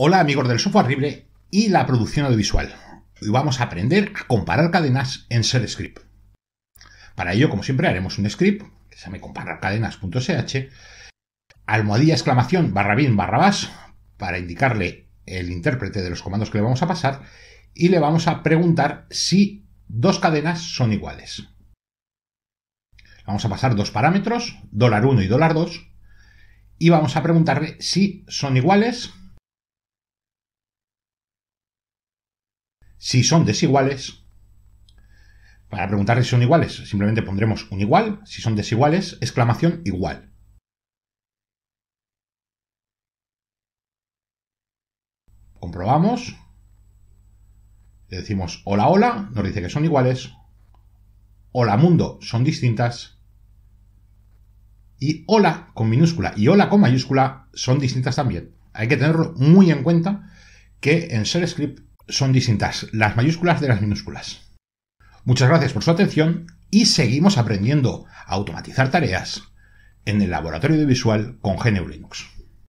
Hola amigos del software libre y la producción audiovisual. Hoy vamos a aprender a comparar cadenas en shell script. Para ello, como siempre, haremos un script que se llama compararcadenas.sh almohadilla exclamación barra bin barra bas para indicarle el intérprete de los comandos que le vamos a pasar y le vamos a preguntar si dos cadenas son iguales. Vamos a pasar dos parámetros, $1 y $2 y vamos a preguntarle si son iguales Si son desiguales, para preguntar si son iguales, simplemente pondremos un igual, si son desiguales, exclamación igual. Comprobamos. Le decimos hola, hola, nos dice que son iguales. Hola, mundo, son distintas. Y hola con minúscula y hola con mayúscula son distintas también. Hay que tenerlo muy en cuenta que en script, son distintas, las mayúsculas de las minúsculas. Muchas gracias por su atención y seguimos aprendiendo a automatizar tareas en el laboratorio de visual con GNU Linux.